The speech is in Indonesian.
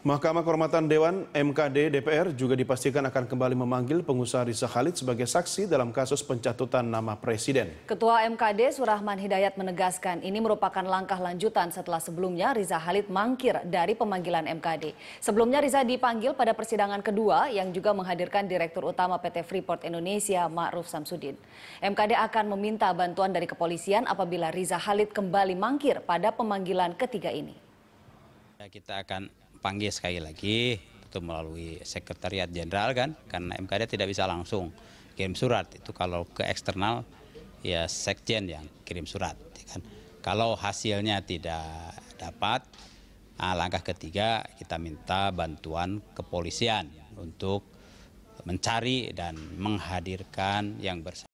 Mahkamah Kehormatan Dewan MKD DPR juga dipastikan akan kembali memanggil pengusaha Riza Khalid sebagai saksi dalam kasus pencatutan nama Presiden. Ketua MKD Surahman Hidayat menegaskan ini merupakan langkah lanjutan setelah sebelumnya Riza Khalid mangkir dari pemanggilan MKD. Sebelumnya Riza dipanggil pada persidangan kedua yang juga menghadirkan Direktur Utama PT Freeport Indonesia Ma'ruf Samsudin. MKD akan meminta bantuan dari kepolisian apabila Riza Khalid kembali mangkir pada pemanggilan ketiga ini. Ya, kita akan panggil sekali lagi itu melalui sekretariat jenderal kan karena MKD tidak bisa langsung kirim surat itu kalau ke eksternal ya sekjen yang kirim surat ya kan kalau hasilnya tidak dapat ah, langkah ketiga kita minta bantuan kepolisian untuk mencari dan menghadirkan yang bersangkutan